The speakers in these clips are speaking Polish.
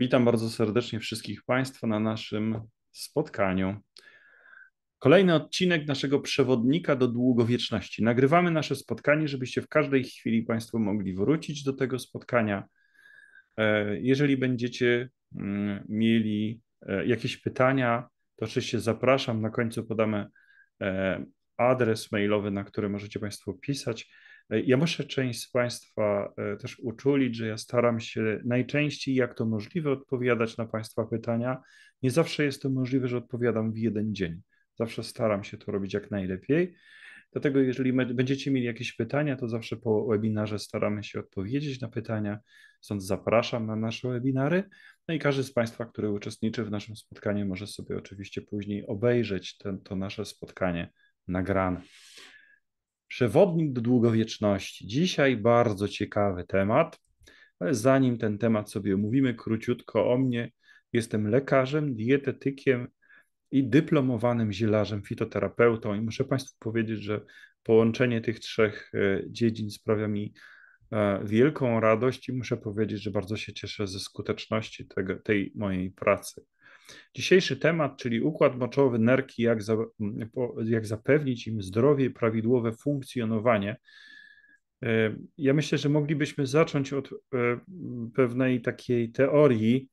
Witam bardzo serdecznie wszystkich Państwa na naszym spotkaniu. Kolejny odcinek naszego przewodnika do długowieczności. Nagrywamy nasze spotkanie, żebyście w każdej chwili Państwo mogli wrócić do tego spotkania. E, jeżeli będziecie mm, mieli e, jakieś pytania, to oczywiście zapraszam. Na końcu podamy e, adres mailowy, na który możecie Państwo pisać. E, ja muszę część z Państwa e, też uczulić, że ja staram się najczęściej, jak to możliwe, odpowiadać na Państwa pytania. Nie zawsze jest to możliwe, że odpowiadam w jeden dzień. Zawsze staram się to robić jak najlepiej. Dlatego, jeżeli będziecie mieli jakieś pytania, to zawsze po webinarze staramy się odpowiedzieć na pytania. Stąd zapraszam na nasze webinary. No i każdy z Państwa, który uczestniczy w naszym spotkaniu, może sobie oczywiście później obejrzeć ten, to nasze spotkanie nagrane. Przewodnik do długowieczności. Dzisiaj bardzo ciekawy temat, ale zanim ten temat sobie omówimy, króciutko o mnie. Jestem lekarzem, dietetykiem i dyplomowanym zielarzem, fitoterapeutą. I muszę Państwu powiedzieć, że połączenie tych trzech e, dziedzin sprawia mi e, wielką radość i muszę powiedzieć, że bardzo się cieszę ze skuteczności tego, tej mojej pracy. Dzisiejszy temat, czyli układ moczowy, nerki, jak, za, jak zapewnić im zdrowie i prawidłowe funkcjonowanie. E, ja myślę, że moglibyśmy zacząć od e, pewnej takiej teorii.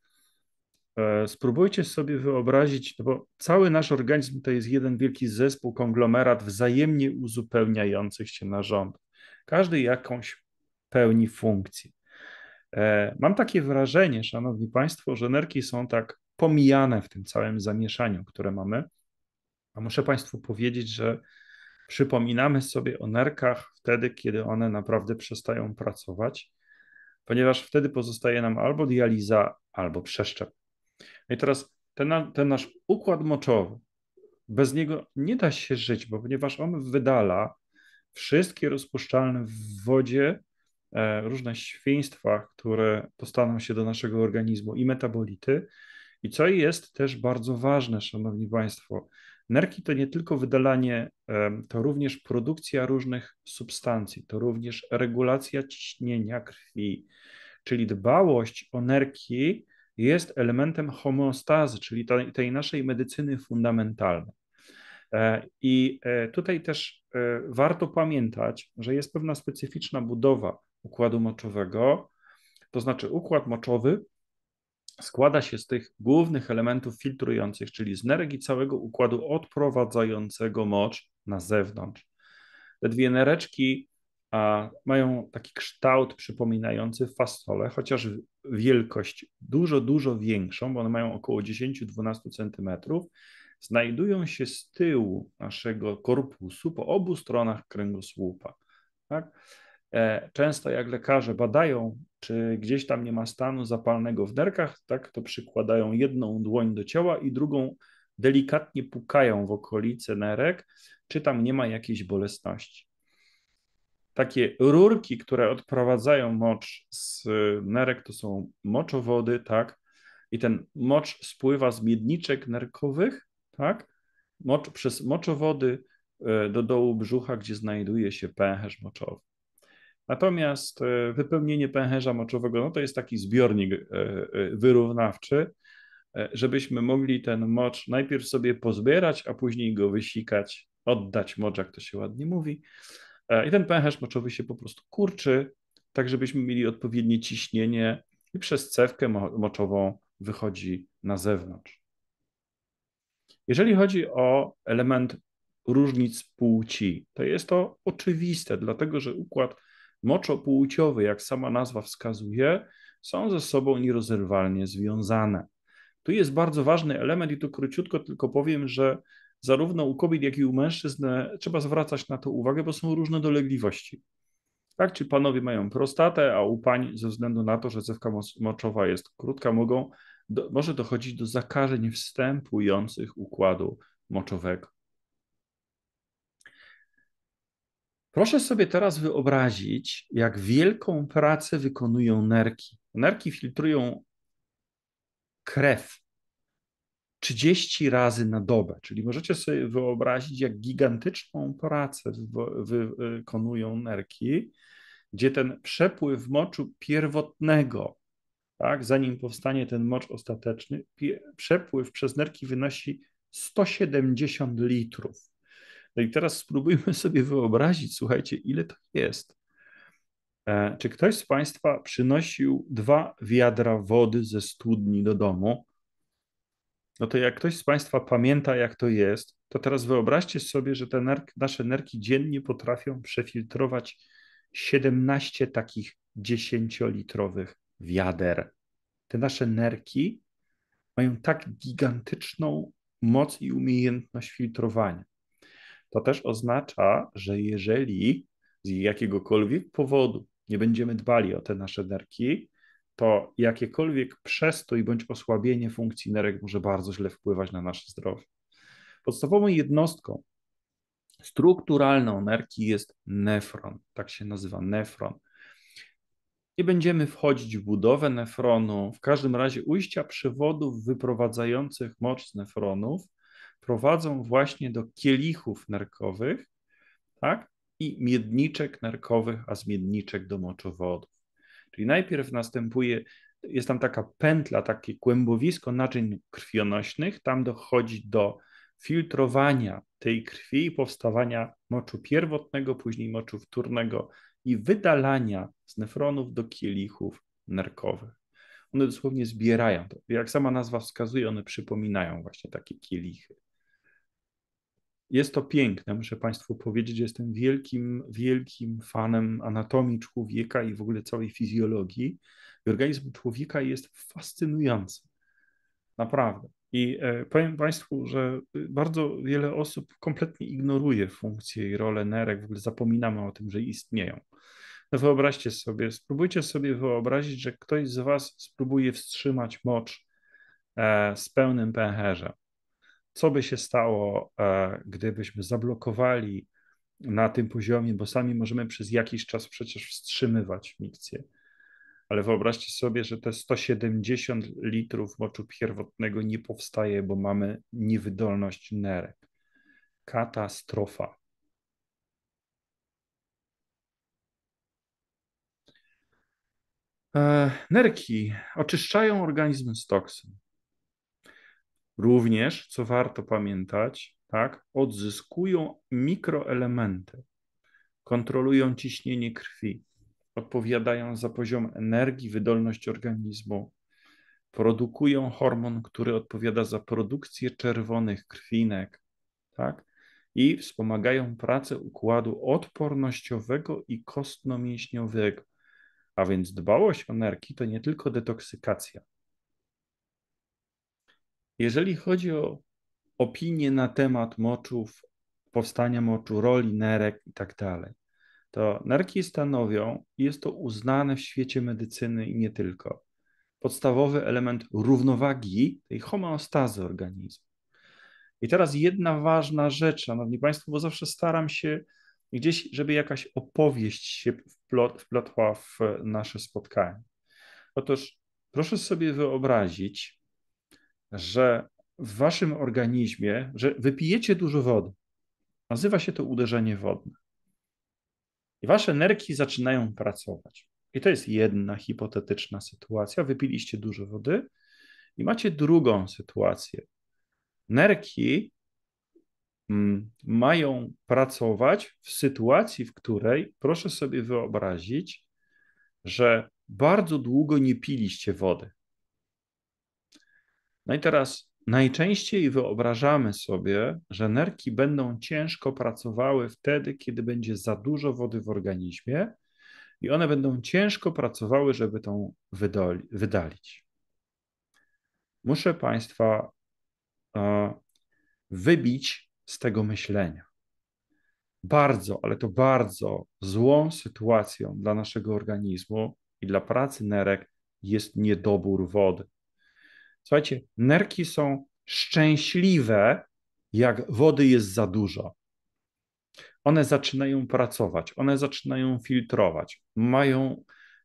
E, spróbujcie sobie wyobrazić, no bo cały nasz organizm to jest jeden wielki zespół, konglomerat wzajemnie uzupełniających się narządów. Każdy jakąś pełni funkcję. Mam takie wrażenie, szanowni państwo, że nerki są tak pomijane w tym całym zamieszaniu, które mamy. A muszę Państwu powiedzieć, że przypominamy sobie o nerkach wtedy, kiedy one naprawdę przestają pracować, ponieważ wtedy pozostaje nam albo dializa, albo przeszczep. No I teraz ten, ten nasz układ moczowy, bez niego nie da się żyć, bo ponieważ on wydala wszystkie rozpuszczalne w wodzie e, różne świństwa, które dostaną się do naszego organizmu i metabolity, i co jest też bardzo ważne, Szanowni Państwo, nerki to nie tylko wydalanie, to również produkcja różnych substancji, to również regulacja ciśnienia krwi, czyli dbałość o nerki jest elementem homeostazy, czyli tej naszej medycyny fundamentalnej. E, I e, tutaj też e, warto pamiętać, że jest pewna specyficzna budowa układu moczowego, to znaczy układ moczowy składa się z tych głównych elementów filtrujących, czyli z nerek całego układu odprowadzającego mocz na zewnątrz. Te dwie nereczki a, mają taki kształt przypominający fasole, chociaż wielkość dużo, dużo większą, bo one mają około 10-12 cm. Znajdują się z tyłu naszego korpusu po obu stronach kręgosłupa. Tak? E, często jak lekarze badają czy gdzieś tam nie ma stanu zapalnego w nerkach, tak, to przykładają jedną dłoń do ciała i drugą delikatnie pukają w okolice nerek, czy tam nie ma jakiejś bolesności. Takie rurki, które odprowadzają mocz z nerek, to są moczowody, tak, i ten mocz spływa z miedniczek nerkowych, tak, mocz, przez moczowody e, do dołu brzucha, gdzie znajduje się pęcherz moczowy. Natomiast e, wypełnienie pęcherza moczowego no to jest taki zbiornik e, e, wyrównawczy, żebyśmy mogli ten mocz najpierw sobie pozbierać, a później go wysikać, oddać mocz, jak to się ładnie mówi. I ten pęcherz moczowy się po prostu kurczy, tak żebyśmy mieli odpowiednie ciśnienie i przez cewkę moczową wychodzi na zewnątrz. Jeżeli chodzi o element różnic płci, to jest to oczywiste, dlatego że układ moczopłciowe, jak sama nazwa wskazuje, są ze sobą nierozerwalnie związane. Tu jest bardzo ważny element i tu króciutko tylko powiem, że zarówno u kobiet, jak i u mężczyzn e, trzeba zwracać na to uwagę, bo są różne dolegliwości. Tak, czy panowie mają prostatę, a u pań ze względu na to, że cewka moczowa jest krótka, mogą, do, może dochodzić do zakażeń wstępujących układu moczowego. Proszę sobie teraz wyobrazić, jak wielką pracę wykonują nerki. Nerki filtrują krew 30 razy na dobę, czyli możecie sobie wyobrazić, jak gigantyczną pracę wykonują nerki, gdzie ten przepływ moczu pierwotnego, tak, zanim powstanie ten mocz ostateczny, przepływ przez nerki wynosi 170 litrów. No i teraz spróbujmy sobie wyobrazić, słuchajcie, ile to jest. E, czy ktoś z Państwa przynosił dwa wiadra wody ze studni do domu? No to jak ktoś z Państwa pamięta, jak to jest, to teraz wyobraźcie sobie, że te nasze nerki dziennie potrafią przefiltrować 17 takich 10-litrowych wiader. Te nasze nerki mają tak gigantyczną moc i umiejętność filtrowania. To też oznacza, że jeżeli z jakiegokolwiek powodu nie będziemy dbali o te nasze nerki, to jakiekolwiek przestój bądź osłabienie funkcji nerek może bardzo źle wpływać na nasze zdrowie. Podstawową jednostką strukturalną nerki jest nefron, tak się nazywa nefron. Nie będziemy wchodzić w budowę nefronu, w każdym razie ujścia przewodów wyprowadzających moc nefronów prowadzą właśnie do kielichów nerkowych, tak? I miedniczek nerkowych, a z miedniczek do moczowodów. Czyli najpierw następuje, jest tam taka pętla, takie kłębowisko naczyń krwionośnych, tam dochodzi do filtrowania tej krwi i powstawania moczu pierwotnego, później moczu wtórnego i wydalania z nefronów do kielichów nerkowych. One dosłownie zbierają to. Jak sama nazwa wskazuje, one przypominają właśnie takie kielichy. Jest to piękne, muszę Państwu powiedzieć, jestem wielkim, wielkim fanem anatomii człowieka i w ogóle całej fizjologii. organizm człowieka jest fascynujący. Naprawdę. I e, powiem Państwu, że y, bardzo wiele osób kompletnie ignoruje funkcję i rolę nerek, w ogóle zapominamy o tym, że istnieją. No wyobraźcie sobie, spróbujcie sobie wyobrazić, że ktoś z Was spróbuje wstrzymać mocz e, z pełnym pęcherzem co by się stało, e, gdybyśmy zablokowali na tym poziomie, bo sami możemy przez jakiś czas przecież wstrzymywać mikcję. Ale wyobraźcie sobie, że te 170 litrów moczu pierwotnego nie powstaje, bo mamy niewydolność nerek. Katastrofa. E, nerki oczyszczają organizm z toksyn. Również, co warto pamiętać, tak, odzyskują mikroelementy, kontrolują ciśnienie krwi, odpowiadają za poziom energii, wydolność organizmu, produkują hormon, który odpowiada za produkcję czerwonych krwinek, tak? I wspomagają pracę układu odpornościowego i kostno-mięśniowego. A więc dbałość o nerki to nie tylko detoksykacja, jeżeli chodzi o opinie na temat moczów, powstania moczu, roli nerek i tak dalej, to nerki stanowią, jest to uznane w świecie medycyny i nie tylko, podstawowy element równowagi, tej homeostazy organizmu. I teraz jedna ważna rzecz, szanowni państwo, bo zawsze staram się gdzieś, żeby jakaś opowieść się wplot, wplotła w nasze spotkanie. Otóż proszę sobie wyobrazić, że w waszym organizmie, że wypijecie dużo wody. Nazywa się to uderzenie wodne. I wasze nerki zaczynają pracować. I to jest jedna hipotetyczna sytuacja. Wypiliście dużo wody i macie drugą sytuację. Nerki mm, mają pracować w sytuacji, w której proszę sobie wyobrazić, że bardzo długo nie piliście wody. No i teraz najczęściej wyobrażamy sobie, że nerki będą ciężko pracowały wtedy, kiedy będzie za dużo wody w organizmie i one będą ciężko pracowały, żeby tą wydalić. Muszę Państwa e, wybić z tego myślenia. Bardzo, ale to bardzo złą sytuacją dla naszego organizmu i dla pracy nerek jest niedobór wody. Słuchajcie, nerki są szczęśliwe, jak wody jest za dużo. One zaczynają pracować, one zaczynają filtrować, mają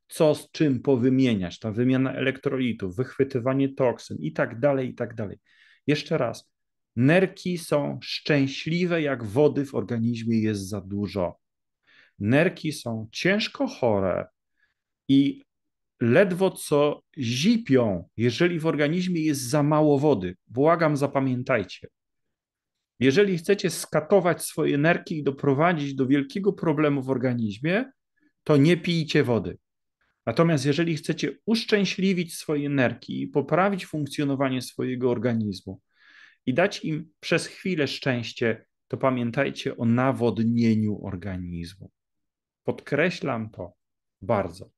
co z czym powymieniać, ta wymiana elektrolitów, wychwytywanie toksyn i tak dalej, i tak dalej. Jeszcze raz, nerki są szczęśliwe, jak wody w organizmie jest za dużo. Nerki są ciężko chore i ledwo co zipią, jeżeli w organizmie jest za mało wody. Błagam, zapamiętajcie. Jeżeli chcecie skatować swoje nerki i doprowadzić do wielkiego problemu w organizmie, to nie pijcie wody. Natomiast jeżeli chcecie uszczęśliwić swoje nerki i poprawić funkcjonowanie swojego organizmu i dać im przez chwilę szczęście, to pamiętajcie o nawodnieniu organizmu. Podkreślam to bardzo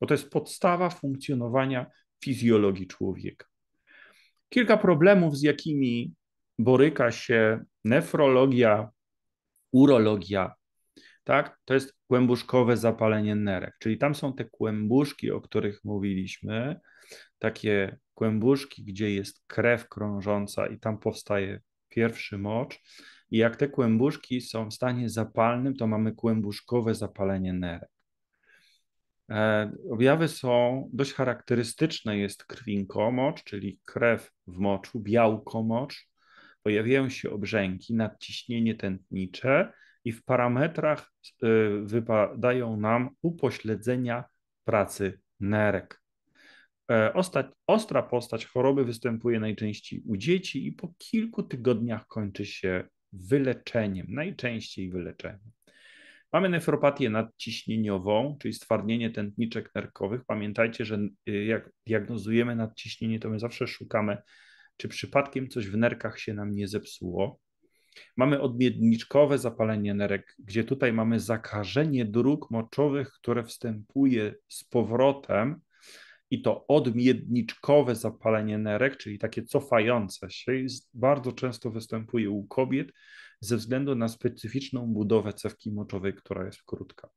bo to jest podstawa funkcjonowania fizjologii człowieka. Kilka problemów, z jakimi boryka się nefrologia, urologia, tak? To jest kłębuszkowe zapalenie nerek, czyli tam są te kłębuszki, o których mówiliśmy, takie kłębuszki, gdzie jest krew krążąca i tam powstaje pierwszy mocz. I jak te kłębuszki są w stanie zapalnym, to mamy kłębuszkowe zapalenie nerek. E, objawy są dość charakterystyczne. Jest krwinkomocz, czyli krew w moczu, białkomocz, pojawiają się obrzęki, nadciśnienie tętnicze i w parametrach e, wypadają nam upośledzenia pracy nerek. E, ostra postać choroby występuje najczęściej u dzieci i po kilku tygodniach kończy się wyleczeniem, najczęściej wyleczeniem. Mamy nefropatię nadciśnieniową, czyli stwardnienie tętniczek nerkowych. Pamiętajcie, że y, jak diagnozujemy nadciśnienie, to my zawsze szukamy, czy przypadkiem coś w nerkach się nam nie zepsuło. Mamy odmiedniczkowe zapalenie nerek, gdzie tutaj mamy zakażenie dróg moczowych, które wstępuje z powrotem i to odmiedniczkowe zapalenie nerek, czyli takie cofające się, bardzo często występuje u kobiet, ze względu na specyficzną budowę cewki moczowej, która jest krótka.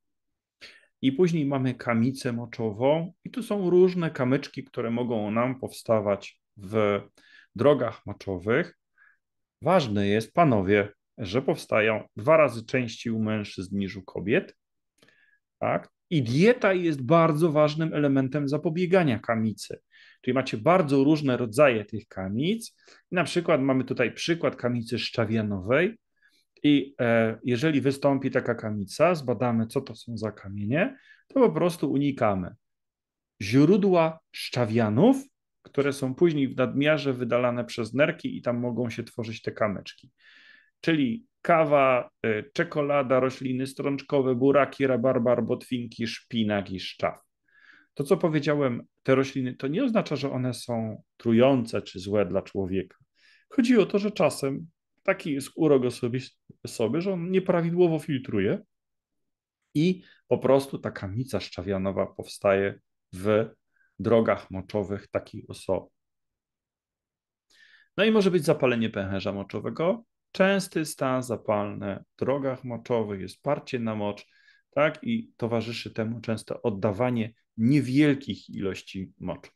I później mamy kamicę moczową, i tu są różne kamyczki, które mogą nam powstawać w drogach moczowych. Ważne jest, panowie, że powstają dwa razy częściej u mężczyzn niż u kobiet. Tak? I dieta jest bardzo ważnym elementem zapobiegania kamicy. Czyli macie bardzo różne rodzaje tych kamic. Na przykład mamy tutaj przykład kamicy szczawianowej, i e, jeżeli wystąpi taka kamica, zbadamy, co to są za kamienie, to po prostu unikamy źródła szczawianów, które są później w nadmiarze wydalane przez nerki i tam mogą się tworzyć te kameczki, Czyli kawa, e, czekolada, rośliny strączkowe, buraki, rabarbar, botwinki, szpinak i szczaw. To, co powiedziałem, te rośliny, to nie oznacza, że one są trujące czy złe dla człowieka. Chodzi o to, że czasem taki jest urok osobisty, sobie, że on nieprawidłowo filtruje i po prostu ta kamica szczawianowa powstaje w drogach moczowych takiej osoby. No i może być zapalenie pęcherza moczowego. Częsty stan zapalny w drogach moczowych jest parcie na mocz, tak? I towarzyszy temu często oddawanie niewielkich ilości moczu.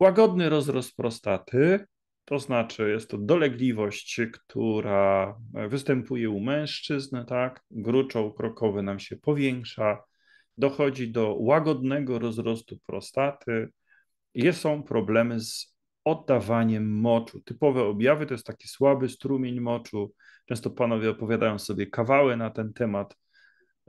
Łagodny rozrost prostaty to znaczy, jest to dolegliwość, która występuje u mężczyzn, tak? Gruczoł krokowy nam się powiększa, dochodzi do łagodnego rozrostu prostaty, jest, są problemy z oddawaniem moczu. Typowe objawy to jest taki słaby strumień moczu. Często panowie opowiadają sobie kawały na ten temat,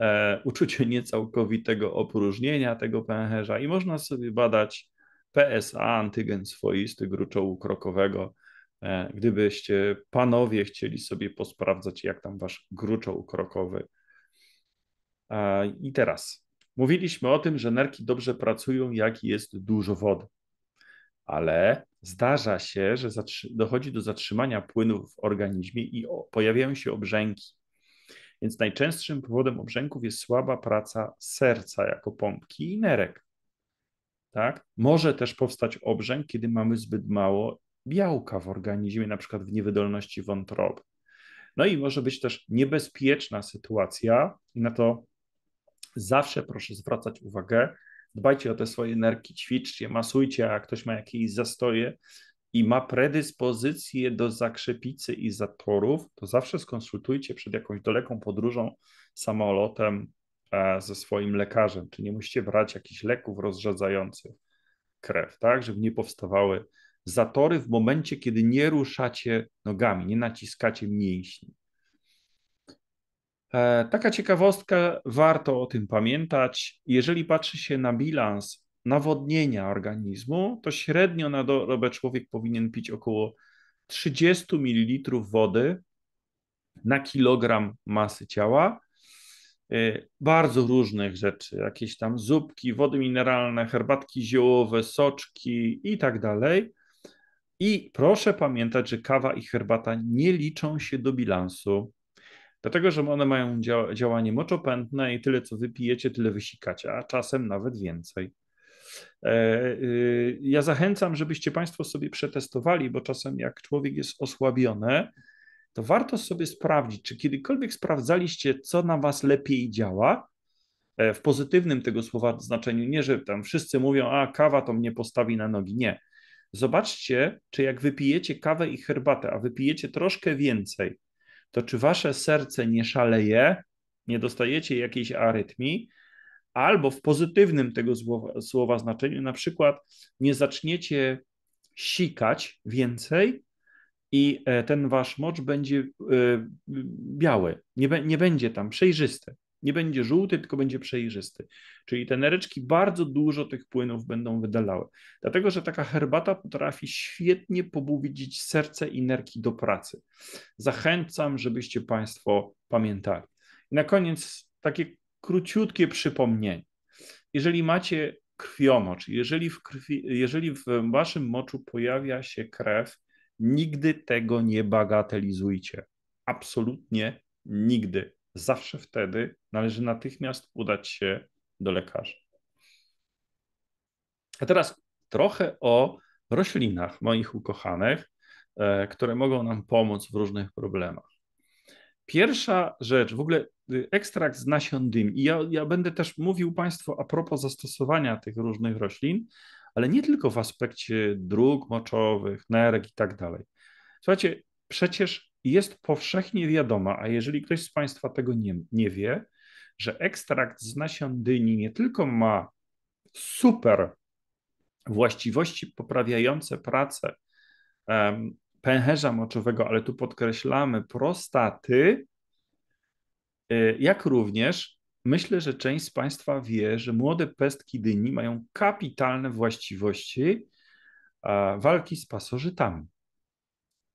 e, uczucie niecałkowitego opróżnienia tego pęcherza i można sobie badać PSA, antygen swoisty gruczołu krokowego. E, gdybyście panowie chcieli sobie posprawdzać, jak tam wasz gruczoł krokowy. E, I teraz mówiliśmy o tym, że nerki dobrze pracują, jak jest dużo wody, ale zdarza się, że dochodzi do zatrzymania płynów w organizmie i pojawiają się obrzęki. Więc najczęstszym powodem obrzęków jest słaba praca serca jako pompki i nerek. Tak? Może też powstać obrzęk, kiedy mamy zbyt mało białka w organizmie, na przykład w niewydolności wątroby. No i może być też niebezpieczna sytuacja, i na to zawsze proszę zwracać uwagę. Dbajcie o te swoje nerki, ćwiczcie, masujcie, a ktoś ma jakieś zastoje i ma predyspozycję do zakrzepicy i zatorów, to zawsze skonsultujcie przed jakąś daleką podróżą samolotem E, ze swoim lekarzem, czy nie musicie brać jakichś leków rozrzedzających krew, tak, żeby nie powstawały zatory w momencie, kiedy nie ruszacie nogami, nie naciskacie mięśni. E, taka ciekawostka, warto o tym pamiętać. Jeżeli patrzy się na bilans nawodnienia organizmu, to średnio na dobę człowiek powinien pić około 30 ml wody na kilogram masy ciała, Y, bardzo różnych rzeczy, jakieś tam zupki, wody mineralne, herbatki ziołowe, soczki i tak dalej. I proszę pamiętać, że kawa i herbata nie liczą się do bilansu, dlatego że one mają działanie moczopędne i tyle co wypijecie, tyle wysikacie, a czasem nawet więcej. E, y, ja zachęcam, żebyście Państwo sobie przetestowali, bo czasem jak człowiek jest osłabiony, to warto sobie sprawdzić, czy kiedykolwiek sprawdzaliście, co na was lepiej działa, e, w pozytywnym tego słowa znaczeniu, nie, że tam wszyscy mówią, a kawa to mnie postawi na nogi. Nie. Zobaczcie, czy jak wypijecie kawę i herbatę, a wypijecie troszkę więcej, to czy wasze serce nie szaleje, nie dostajecie jakiejś arytmii, albo w pozytywnym tego słowa, słowa znaczeniu, na przykład nie zaczniecie sikać więcej, i e, ten wasz mocz będzie e, biały, nie, nie będzie tam przejrzysty. Nie będzie żółty, tylko będzie przejrzysty. Czyli te nereczki bardzo dużo tych płynów będą wydalały. Dlatego, że taka herbata potrafi świetnie pobudzić serce i nerki do pracy. Zachęcam, żebyście Państwo pamiętali. I na koniec takie króciutkie przypomnienie. Jeżeli macie krwionocz, jeżeli w, krwi, jeżeli w waszym moczu pojawia się krew, Nigdy tego nie bagatelizujcie. Absolutnie nigdy. Zawsze wtedy należy natychmiast udać się do lekarza. A teraz trochę o roślinach, moich ukochanych, e, które mogą nam pomóc w różnych problemach. Pierwsza rzecz, w ogóle y, ekstrakt z nasion dymi. Ja, ja będę też mówił Państwu a propos zastosowania tych różnych roślin, ale nie tylko w aspekcie dróg moczowych, nerek i tak dalej. Słuchajcie, przecież jest powszechnie wiadoma, a jeżeli ktoś z Państwa tego nie, nie wie, że ekstrakt z nasion dyni nie tylko ma super właściwości poprawiające pracę um, pęcherza moczowego, ale tu podkreślamy prostaty, y, jak również Myślę, że część z Państwa wie, że młode pestki dyni mają kapitalne właściwości walki z pasożytami.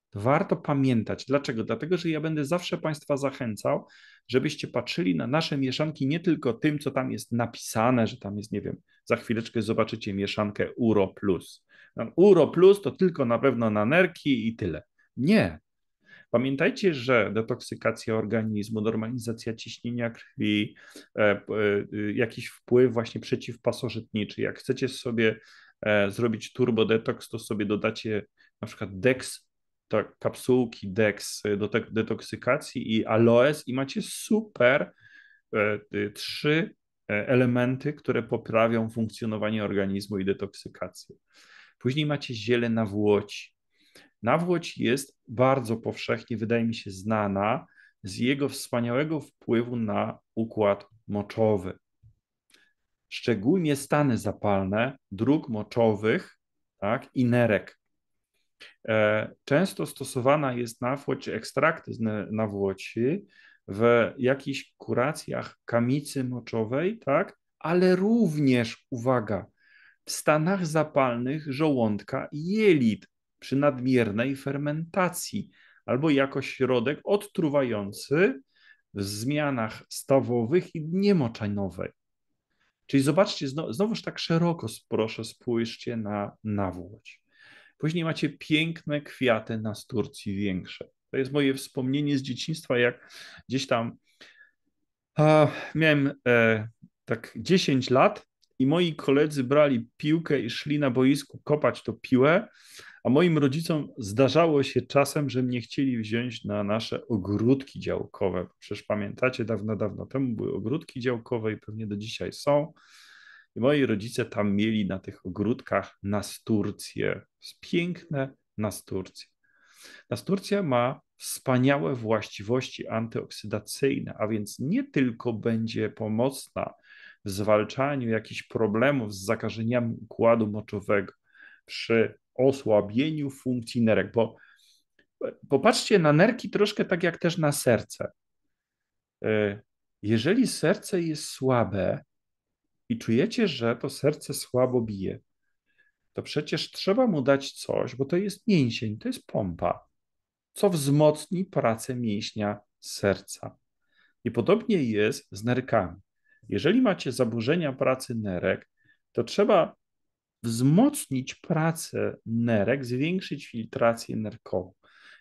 To warto pamiętać. Dlaczego? Dlatego, że ja będę zawsze Państwa zachęcał, żebyście patrzyli na nasze mieszanki nie tylko tym, co tam jest napisane, że tam jest, nie wiem, za chwileczkę zobaczycie mieszankę Uro Plus. No, Uro Plus to tylko na pewno na nerki i tyle. Nie. Pamiętajcie, że detoksykacja organizmu, normalizacja ciśnienia krwi, e, e, jakiś wpływ właśnie przeciwpasożytniczy. Jak chcecie sobie e, zrobić turbo detoks, to sobie dodacie na przykład DEX, tak, kapsułki DEX do detoksykacji i aloes i macie super trzy elementy, które poprawią funkcjonowanie organizmu i detoksykację. Później macie ziele na włoci, Nawłoć jest bardzo powszechnie, wydaje mi się, znana z jego wspaniałego wpływu na układ moczowy. Szczególnie stany zapalne dróg moczowych tak, i nerek. E, często stosowana jest nawłoć ekstrakty z nawłoci w jakichś kuracjach kamicy moczowej, tak, ale również, uwaga, w stanach zapalnych żołądka i jelit przy nadmiernej fermentacji albo jako środek odtruwający w zmianach stawowych i niemoczanowej. Czyli zobaczcie, znowuż tak szeroko proszę spójrzcie na nawłoć. Później macie piękne kwiaty nasturcji większe. To jest moje wspomnienie z dzieciństwa, jak gdzieś tam a, miałem e, tak 10 lat i moi koledzy brali piłkę i szli na boisku kopać to piłę, a moim rodzicom zdarzało się czasem, że mnie chcieli wziąć na nasze ogródki działkowe. Przecież pamiętacie, dawno, dawno temu były ogródki działkowe i pewnie do dzisiaj są. I moi rodzice tam mieli na tych ogródkach nasturcje. Piękne nasturcje. Nasturcja ma wspaniałe właściwości antyoksydacyjne, a więc nie tylko będzie pomocna w zwalczaniu jakichś problemów z zakażeniami układu moczowego przy osłabieniu funkcji nerek, bo popatrzcie na nerki troszkę tak jak też na serce. E, jeżeli serce jest słabe i czujecie, że to serce słabo bije, to przecież trzeba mu dać coś, bo to jest mięsień, to jest pompa, co wzmocni pracę mięśnia serca. I podobnie jest z nerkami. Jeżeli macie zaburzenia pracy nerek, to trzeba wzmocnić pracę nerek, zwiększyć filtrację nerkową.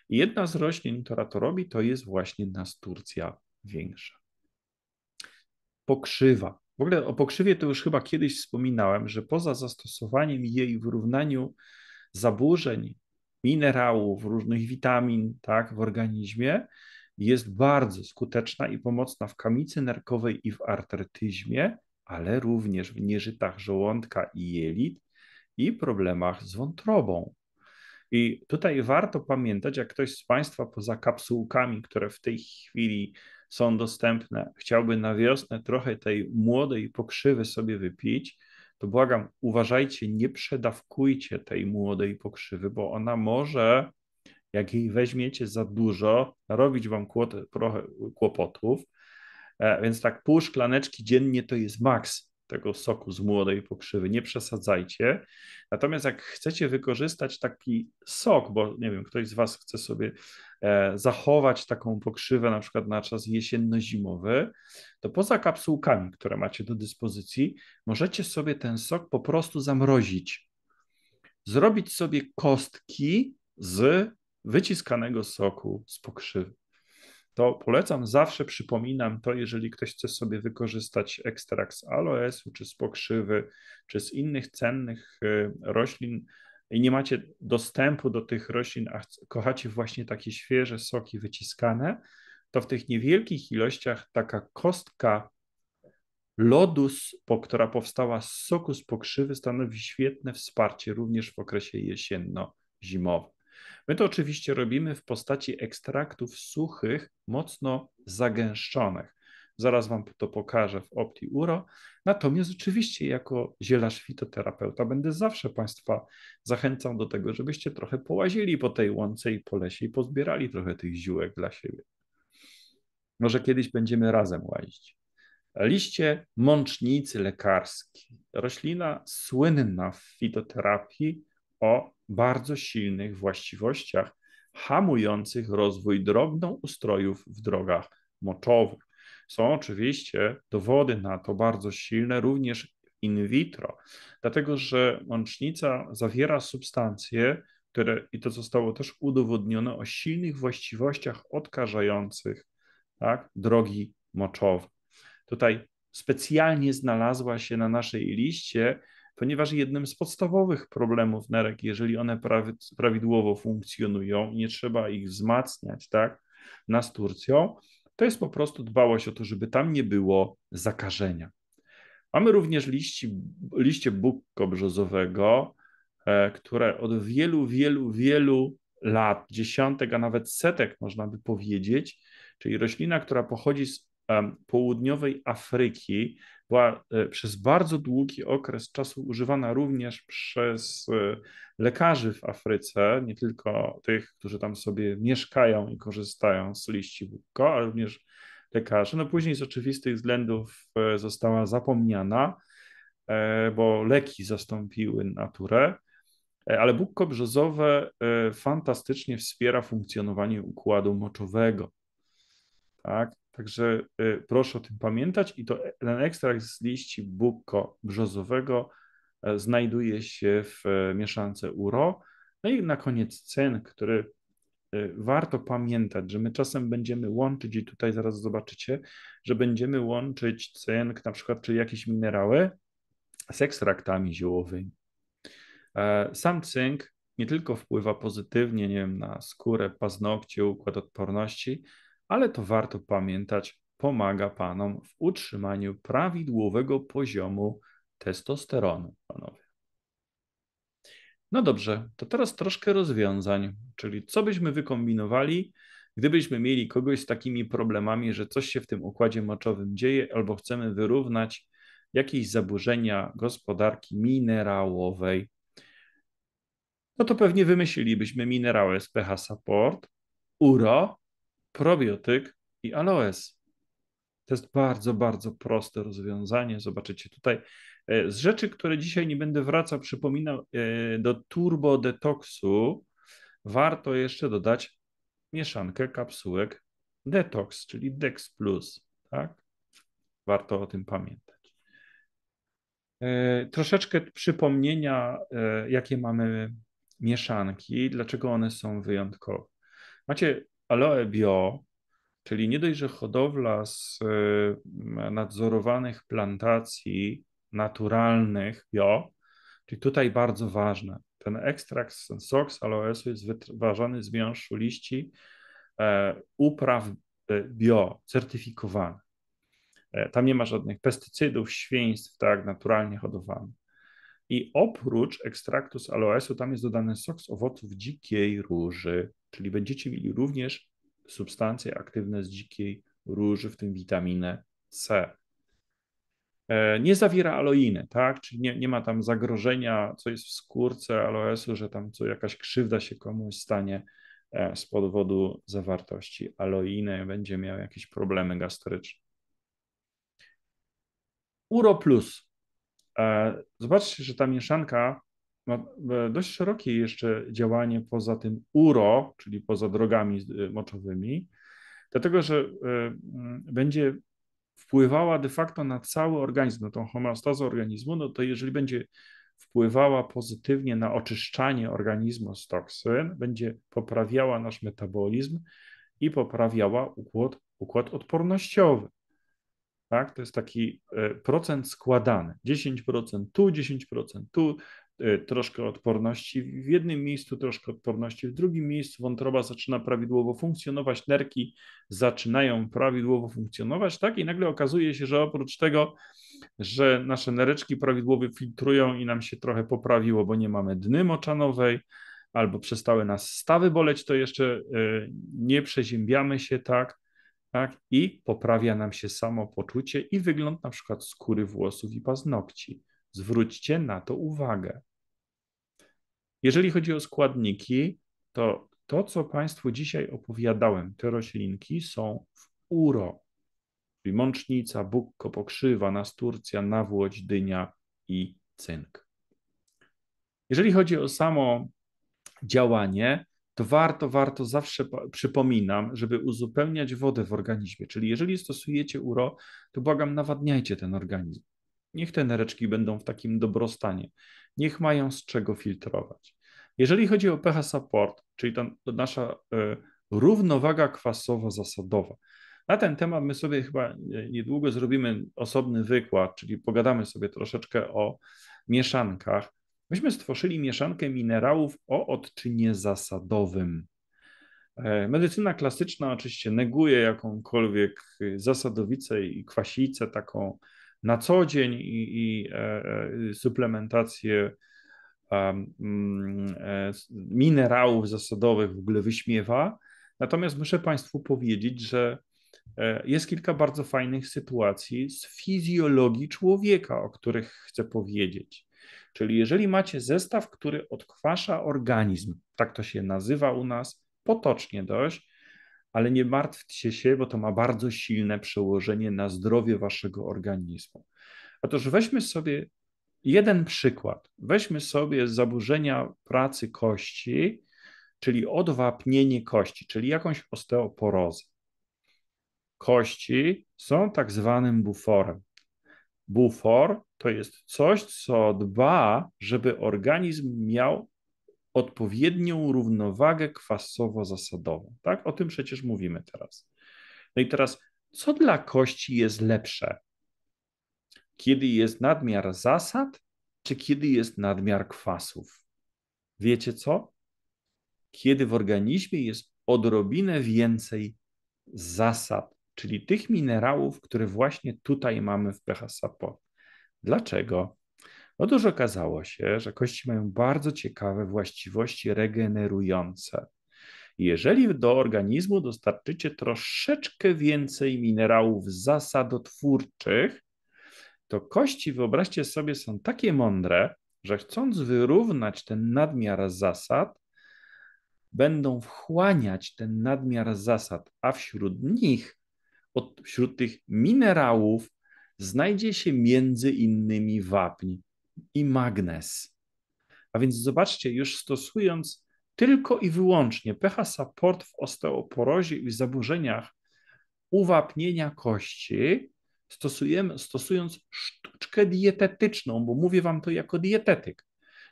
Jedna z roślin, która to robi, to jest właśnie nasturcja większa. Pokrzywa. W ogóle o pokrzywie to już chyba kiedyś wspominałem, że poza zastosowaniem jej w równaniu zaburzeń minerałów, różnych witamin tak, w organizmie, jest bardzo skuteczna i pomocna w kamicy nerkowej i w artertyzmie, ale również w nieżytach żołądka i jelit, i problemach z wątrobą. I tutaj warto pamiętać, jak ktoś z Państwa poza kapsułkami, które w tej chwili są dostępne, chciałby na wiosnę trochę tej młodej pokrzywy sobie wypić, to błagam, uważajcie, nie przedawkujcie tej młodej pokrzywy, bo ona może, jak jej weźmiecie za dużo, robić Wam trochę kłopotów. E, więc tak, pół szklaneczki dziennie to jest maks tego soku z młodej pokrzywy, nie przesadzajcie. Natomiast jak chcecie wykorzystać taki sok, bo nie wiem, ktoś z Was chce sobie e, zachować taką pokrzywę na przykład na czas jesienno-zimowy, to poza kapsułkami, które macie do dyspozycji, możecie sobie ten sok po prostu zamrozić. Zrobić sobie kostki z wyciskanego soku z pokrzywy to polecam, zawsze przypominam to, jeżeli ktoś chce sobie wykorzystać ekstrakt z aloesu, czy z pokrzywy, czy z innych cennych y, roślin i nie macie dostępu do tych roślin, a kochacie właśnie takie świeże soki wyciskane, to w tych niewielkich ilościach taka kostka lodu, która powstała z soku z pokrzywy, stanowi świetne wsparcie również w okresie jesienno-zimowym. My to oczywiście robimy w postaci ekstraktów suchych, mocno zagęszczonych. Zaraz Wam to pokażę w Opti Uro. Natomiast oczywiście jako zielarz fitoterapeuta będę zawsze Państwa zachęcał do tego, żebyście trochę połazili po tej łące i po lesie i pozbierali trochę tych ziółek dla siebie. Może kiedyś będziemy razem łazić. Liście mącznicy lekarskiej. Roślina słynna w fitoterapii o bardzo silnych właściwościach hamujących rozwój drobnoustrojów w drogach moczowych. Są oczywiście dowody na to bardzo silne również in vitro, dlatego że mącznica zawiera substancje, które, i to zostało też udowodnione, o silnych właściwościach odkażających tak, drogi moczowe. Tutaj specjalnie znalazła się na naszej liście ponieważ jednym z podstawowych problemów nerek, jeżeli one prawidłowo funkcjonują i nie trzeba ich wzmacniać, tak, nasturcją, to jest po prostu dbałość o to, żeby tam nie było zakażenia. Mamy również liści, liście bukko brzozowego, e, które od wielu, wielu, wielu lat, dziesiątek, a nawet setek można by powiedzieć, czyli roślina, która pochodzi z południowej Afryki, była e, przez bardzo długi okres czasu używana również przez e, lekarzy w Afryce, nie tylko tych, którzy tam sobie mieszkają i korzystają z liści bukko, ale również lekarzy. No później z oczywistych względów e, została zapomniana, bo leki zastąpiły naturę, ale bukko brzozowe fantastycznie wspiera funkcjonowanie układu moczowego. Tak? Także y, proszę o tym pamiętać i to e, ten ekstrakt z liści bukko brzozowego e, znajduje się w e, mieszance URO. No i na koniec cen, który y, warto pamiętać, że my czasem będziemy łączyć, i tutaj zaraz zobaczycie, że będziemy łączyć cynk, na przykład, czy jakieś minerały, z ekstraktami ziołowymi. Sam cynk nie tylko wpływa pozytywnie nie wiem, na skórę, paznokcie, układ odporności, ale to warto pamiętać, pomaga panom w utrzymaniu prawidłowego poziomu testosteronu, panowie. No dobrze, to teraz troszkę rozwiązań, czyli co byśmy wykombinowali, gdybyśmy mieli kogoś z takimi problemami, że coś się w tym układzie moczowym dzieje, albo chcemy wyrównać jakieś zaburzenia gospodarki minerałowej. No to pewnie wymyślilibyśmy minerały z pH Support, URO, probiotyk i aloes. To jest bardzo, bardzo proste rozwiązanie. Zobaczycie tutaj. E, z rzeczy, które dzisiaj nie będę wracał, przypominał e, do turbo detoksu warto jeszcze dodać mieszankę kapsułek detox, czyli Dex Plus. Tak? Warto o tym pamiętać. E, troszeczkę przypomnienia, jakie mamy mieszanki, dlaczego one są wyjątkowe. Macie aloe bio, czyli nie dość, że hodowla z nadzorowanych plantacji naturalnych bio, czyli tutaj bardzo ważne. Ten ekstrakt, ten sok z aloesu jest wytwarzany z wiąższu liści e, upraw e, bio, certyfikowany. E, tam nie ma żadnych pestycydów, świństw, tak, naturalnie hodowanych. I oprócz ekstraktu z aloesu tam jest dodany sok z owoców dzikiej róży, czyli będziecie mieli również substancje aktywne z dzikiej róży, w tym witaminę C. E, nie zawiera aloiny, tak? Czyli nie, nie ma tam zagrożenia, co jest w skórce aloesu, że tam co jakaś krzywda się komuś stanie e, z powodu zawartości aloiny, będzie miał jakieś problemy gastryczne. Uro Plus E, zobaczcie, że ta mieszanka ma e, dość szerokie jeszcze działanie poza tym URO, czyli poza drogami e, moczowymi, dlatego że będzie wpływała de facto na cały organizm, na tą homeostazę organizmu, no to jeżeli będzie wpływała pozytywnie na oczyszczanie organizmu z toksyn, będzie poprawiała nasz metabolizm i poprawiała układ, układ odpornościowy. Tak? To jest taki e, procent składany. 10% tu, 10% tu, e, troszkę odporności w jednym miejscu, troszkę odporności w drugim miejscu. Wątroba zaczyna prawidłowo funkcjonować, nerki zaczynają prawidłowo funkcjonować, tak? I nagle okazuje się, że oprócz tego, że nasze nereczki prawidłowo filtrują i nam się trochę poprawiło, bo nie mamy dny moczanowej, albo przestały nas stawy boleć, to jeszcze e, nie przeziębiamy się, tak? tak? I poprawia nam się samopoczucie i wygląd na przykład skóry włosów i paznokci. Zwróćcie na to uwagę. Jeżeli chodzi o składniki, to to, co Państwu dzisiaj opowiadałem, te roślinki są w uro, czyli mącznica, bukko, pokrzywa, nasturcja, nawłoć, dynia i cynk. Jeżeli chodzi o samo działanie, to warto, warto zawsze przypominam, żeby uzupełniać wodę w organizmie. Czyli jeżeli stosujecie uro, to błagam, nawadniajcie ten organizm. Niech te nereczki będą w takim dobrostanie. Niech mają z czego filtrować. Jeżeli chodzi o pH support, czyli ta nasza e, równowaga kwasowo-zasadowa, na ten temat my sobie chyba niedługo zrobimy osobny wykład, czyli pogadamy sobie troszeczkę o mieszankach, Myśmy stworzyli mieszankę minerałów o odczynie zasadowym. E, medycyna klasyczna oczywiście neguje jakąkolwiek zasadowicę i kwasicę taką na co dzień i, i e, e suplementację mm, e, minerałów zasadowych w ogóle wyśmiewa. Natomiast muszę Państwu powiedzieć, że e, jest kilka bardzo fajnych sytuacji z fizjologii człowieka, o których chcę powiedzieć. Czyli jeżeli macie zestaw, który odkwasza organizm, tak to się nazywa u nas, potocznie dość, ale nie martwcie się, bo to ma bardzo silne przełożenie na zdrowie waszego organizmu. Otóż weźmy sobie jeden przykład. Weźmy sobie zaburzenia pracy kości, czyli odwapnienie kości, czyli jakąś osteoporozę. Kości są tak zwanym buforem bufor to jest coś, co dba, żeby organizm miał odpowiednią równowagę kwasowo-zasadową. Tak? O tym przecież mówimy teraz. No i teraz, co dla kości jest lepsze? Kiedy jest nadmiar zasad, czy kiedy jest nadmiar kwasów? Wiecie co? Kiedy w organizmie jest odrobinę więcej zasad, czyli tych minerałów, które właśnie tutaj mamy w pH Sapo. Dlaczego? Otóż okazało się, że kości mają bardzo ciekawe właściwości regenerujące. Jeżeli do organizmu dostarczycie troszeczkę więcej minerałów zasadotwórczych, to kości, wyobraźcie sobie, są takie mądre, że chcąc wyrównać ten nadmiar zasad, będą wchłaniać ten nadmiar zasad, a wśród nich od, wśród tych minerałów znajdzie się między innymi wapń i magnez. A więc zobaczcie, już stosując tylko i wyłącznie pH support w osteoporozie i w zaburzeniach uwapnienia kości, stosujemy, stosując sztuczkę dietetyczną, bo mówię wam to jako dietetyk.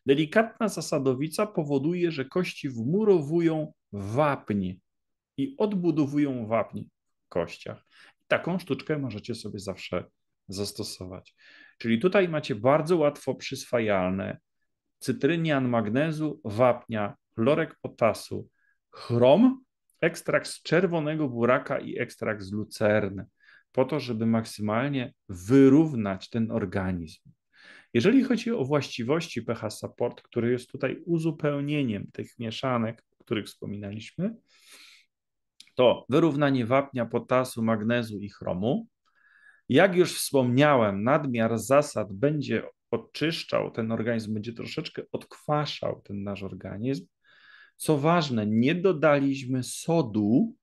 Delikatna zasadowica powoduje, że kości wmurowują wapń i odbudowują wapń kościach. Taką sztuczkę możecie sobie zawsze zastosować. Czyli tutaj macie bardzo łatwo przyswajalne cytrynian magnezu, wapnia, chlorek potasu, chrom, ekstrakt z czerwonego buraka i ekstrakt z lucerny, po to, żeby maksymalnie wyrównać ten organizm. Jeżeli chodzi o właściwości pH support, który jest tutaj uzupełnieniem tych mieszanek, o których wspominaliśmy, to wyrównanie wapnia, potasu, magnezu i chromu. Jak już wspomniałem, nadmiar zasad będzie odczyszczał ten organizm, będzie troszeczkę odkwaszał ten nasz organizm. Co ważne, nie dodaliśmy sodu,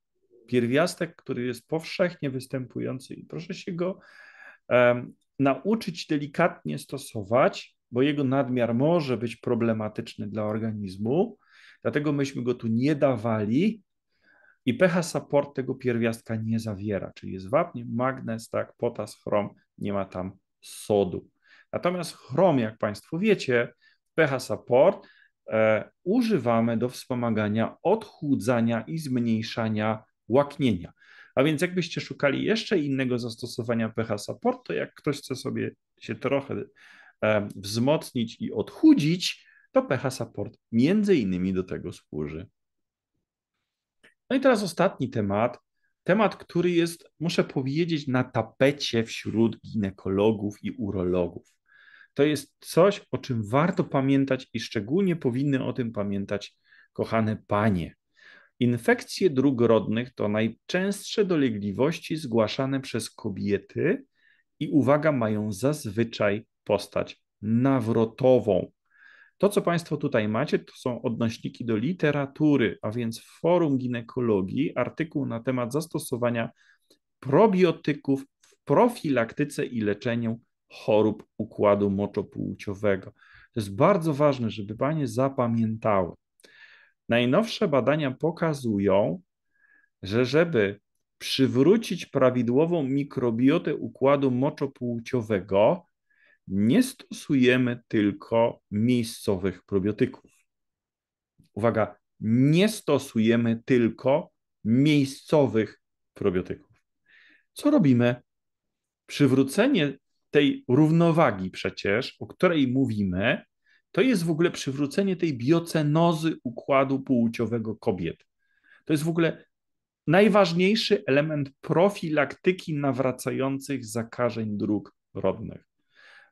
pierwiastek, który jest powszechnie występujący i proszę się go um, nauczyć delikatnie stosować, bo jego nadmiar może być problematyczny dla organizmu. Dlatego myśmy go tu nie dawali, i pH support tego pierwiastka nie zawiera, czyli jest wapń, magnez, tak, potas, chrom, nie ma tam sodu. Natomiast chrom, jak Państwo wiecie, pH support e, używamy do wspomagania odchudzania i zmniejszania łaknienia. A więc jakbyście szukali jeszcze innego zastosowania pH support, to jak ktoś chce sobie się trochę e, wzmocnić i odchudzić, to pH support między innymi do tego służy. No i teraz ostatni temat. Temat, który jest, muszę powiedzieć, na tapecie wśród ginekologów i urologów. To jest coś, o czym warto pamiętać i szczególnie powinny o tym pamiętać kochane panie. Infekcje dróg rodnych to najczęstsze dolegliwości zgłaszane przez kobiety i uwaga, mają zazwyczaj postać nawrotową. To, co Państwo tutaj macie, to są odnośniki do literatury, a więc forum ginekologii, artykuł na temat zastosowania probiotyków w profilaktyce i leczeniu chorób układu moczopłciowego. To jest bardzo ważne, żeby Panie zapamiętały. Najnowsze badania pokazują, że żeby przywrócić prawidłową mikrobiotę układu moczopłciowego, nie stosujemy tylko miejscowych probiotyków. Uwaga, nie stosujemy tylko miejscowych probiotyków. Co robimy? Przywrócenie tej równowagi przecież, o której mówimy, to jest w ogóle przywrócenie tej biocenozy układu płciowego kobiet. To jest w ogóle najważniejszy element profilaktyki nawracających zakażeń dróg rodnych.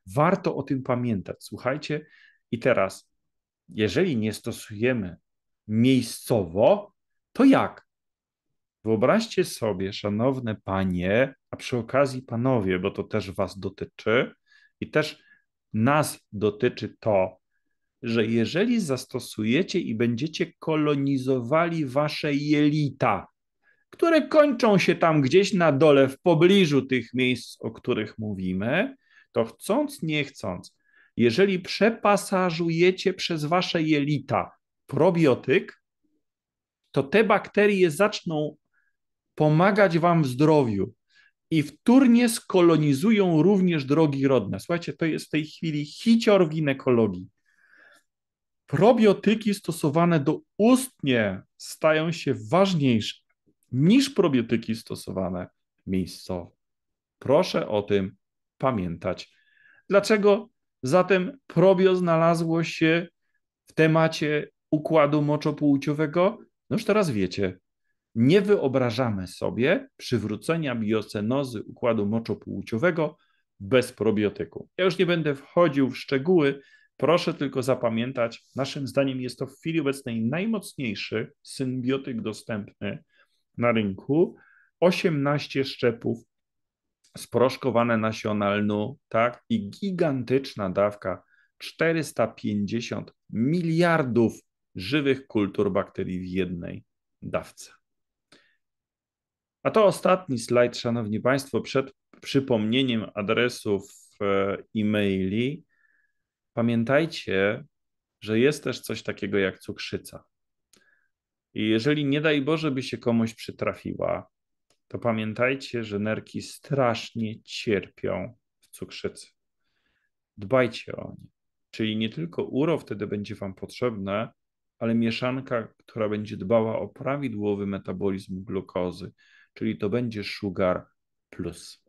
Warto o tym pamiętać. Słuchajcie, i teraz, jeżeli nie stosujemy miejscowo, to jak? Wyobraźcie sobie, szanowne panie, a przy okazji panowie, bo to też was dotyczy i też nas dotyczy to, że jeżeli zastosujecie i będziecie kolonizowali wasze jelita, które kończą się tam gdzieś na dole, w pobliżu tych miejsc, o których mówimy, to chcąc, nie chcąc, jeżeli przepasażujecie przez wasze jelita probiotyk, to te bakterie zaczną pomagać wam w zdrowiu i wtórnie skolonizują również drogi rodne. Słuchajcie, to jest w tej chwili hicior ginekologii. Probiotyki stosowane doustnie stają się ważniejsze niż probiotyki stosowane miejscowo. Proszę o tym pamiętać. Dlaczego zatem probio znalazło się w temacie układu moczopłciowego? No już teraz wiecie. Nie wyobrażamy sobie przywrócenia biocenozy układu moczopłciowego bez probiotyku. Ja już nie będę wchodził w szczegóły, proszę tylko zapamiętać, naszym zdaniem jest to w chwili obecnej najmocniejszy symbiotyk dostępny na rynku. 18 szczepów sproszkowane nasiona lnu, tak? I gigantyczna dawka 450 miliardów żywych kultur bakterii w jednej dawce. A to ostatni slajd, Szanowni Państwo, przed przypomnieniem adresów e, e-maili. Pamiętajcie, że jest też coś takiego jak cukrzyca. I jeżeli nie daj Boże by się komuś przytrafiła, to pamiętajcie, że nerki strasznie cierpią w cukrzycy. Dbajcie o nie. Czyli nie tylko uro wtedy będzie Wam potrzebne, ale mieszanka, która będzie dbała o prawidłowy metabolizm glukozy, czyli to będzie sugar plus.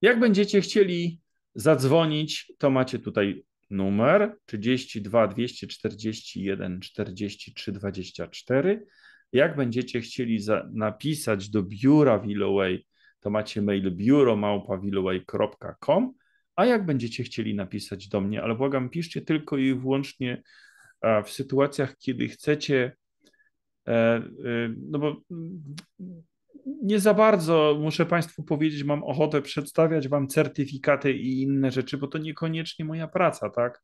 Jak będziecie chcieli zadzwonić, to macie tutaj numer 32 241 43 24. Jak będziecie chcieli za, napisać do biura Willoway, to macie mail biuromałpawilloway.com, a jak będziecie chcieli napisać do mnie, ale błagam, piszcie tylko i wyłącznie e, w sytuacjach, kiedy chcecie, e, e, no bo mm, nie za bardzo, muszę Państwu powiedzieć, mam ochotę przedstawiać Wam certyfikaty i inne rzeczy, bo to niekoniecznie moja praca, tak?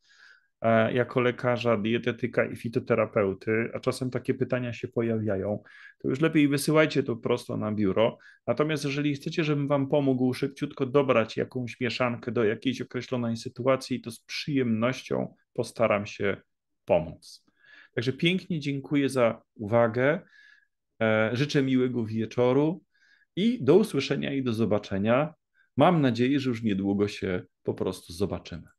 E, jako lekarza, dietetyka i fitoterapeuty, a czasem takie pytania się pojawiają, to już lepiej wysyłajcie to prosto na biuro. Natomiast jeżeli chcecie, żebym Wam pomógł szybciutko dobrać jakąś mieszankę do jakiejś określonej sytuacji, to z przyjemnością postaram się pomóc. Także pięknie dziękuję za uwagę. E, życzę miłego wieczoru i do usłyszenia i do zobaczenia. Mam nadzieję, że już niedługo się po prostu zobaczymy.